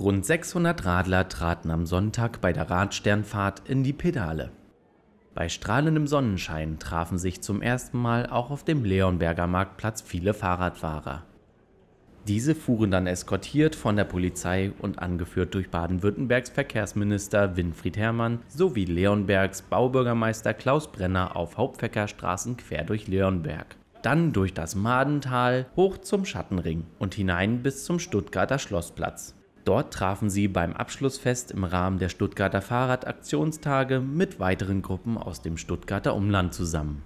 Rund 600 Radler traten am Sonntag bei der Radsternfahrt in die Pedale. Bei strahlendem Sonnenschein trafen sich zum ersten Mal auch auf dem Leonberger Marktplatz viele Fahrradfahrer. Diese fuhren dann eskortiert von der Polizei und angeführt durch Baden-Württembergs Verkehrsminister Winfried Herrmann sowie Leonbergs Baubürgermeister Klaus Brenner auf Hauptverkehrsstraßen quer durch Leonberg dann durch das Madental hoch zum Schattenring und hinein bis zum Stuttgarter Schlossplatz. Dort trafen sie beim Abschlussfest im Rahmen der Stuttgarter Fahrradaktionstage mit weiteren Gruppen aus dem Stuttgarter Umland zusammen